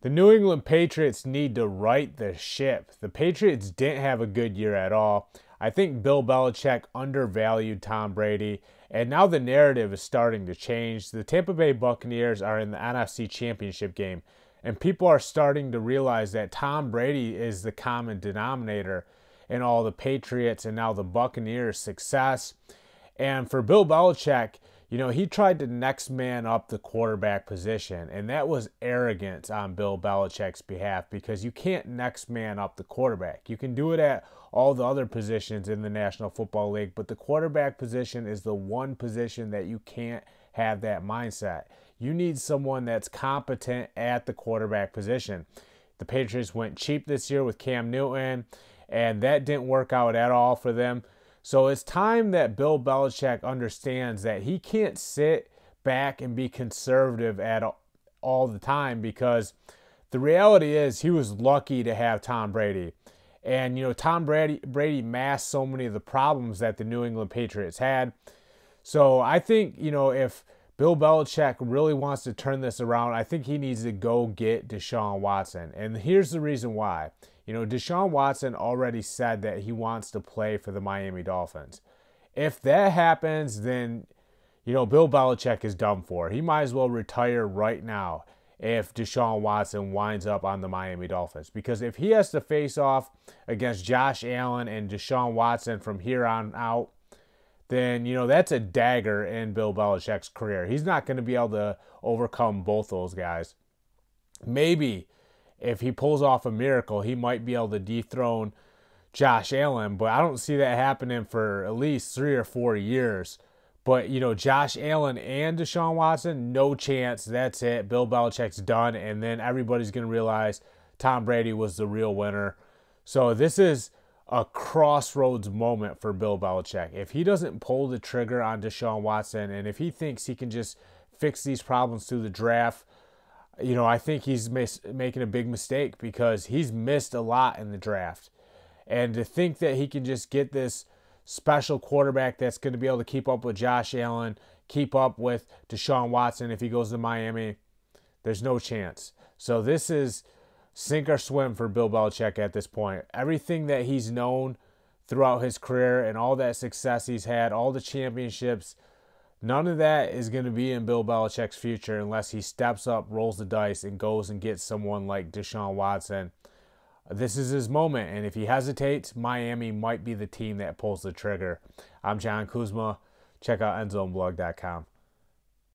The New England Patriots need to right the ship. The Patriots didn't have a good year at all. I think Bill Belichick undervalued Tom Brady, and now the narrative is starting to change. The Tampa Bay Buccaneers are in the NFC Championship game, and people are starting to realize that Tom Brady is the common denominator in all the Patriots and now the Buccaneers' success. And for Bill Belichick, you know, he tried to next man up the quarterback position, and that was arrogance on Bill Belichick's behalf because you can't next man up the quarterback. You can do it at all the other positions in the National Football League, but the quarterback position is the one position that you can't have that mindset. You need someone that's competent at the quarterback position. The Patriots went cheap this year with Cam Newton, and that didn't work out at all for them. So it's time that Bill Belichick understands that he can't sit back and be conservative at all the time because the reality is he was lucky to have Tom Brady. And you know, Tom Brady Brady masked so many of the problems that the New England Patriots had. So I think, you know, if Bill Belichick really wants to turn this around, I think he needs to go get Deshaun Watson. And here's the reason why. You know, Deshaun Watson already said that he wants to play for the Miami Dolphins. If that happens, then, you know, Bill Belichick is done for. He might as well retire right now if Deshaun Watson winds up on the Miami Dolphins. Because if he has to face off against Josh Allen and Deshaun Watson from here on out, then, you know, that's a dagger in Bill Belichick's career. He's not going to be able to overcome both those guys. Maybe if he pulls off a miracle, he might be able to dethrone Josh Allen, but I don't see that happening for at least three or four years. But, you know, Josh Allen and Deshaun Watson, no chance. That's it. Bill Belichick's done. And then everybody's going to realize Tom Brady was the real winner. So this is a crossroads moment for Bill Belichick. If he doesn't pull the trigger on Deshaun Watson and if he thinks he can just fix these problems through the draft, you know, I think he's making a big mistake because he's missed a lot in the draft. And to think that he can just get this special quarterback that's going to be able to keep up with Josh Allen, keep up with Deshaun Watson if he goes to Miami, there's no chance. So this is sink or swim for Bill Belichick at this point. Everything that he's known throughout his career and all that success he's had, all the championships – None of that is going to be in Bill Belichick's future unless he steps up, rolls the dice, and goes and gets someone like Deshaun Watson. This is his moment, and if he hesitates, Miami might be the team that pulls the trigger. I'm John Kuzma. Check out enzoneblog.com.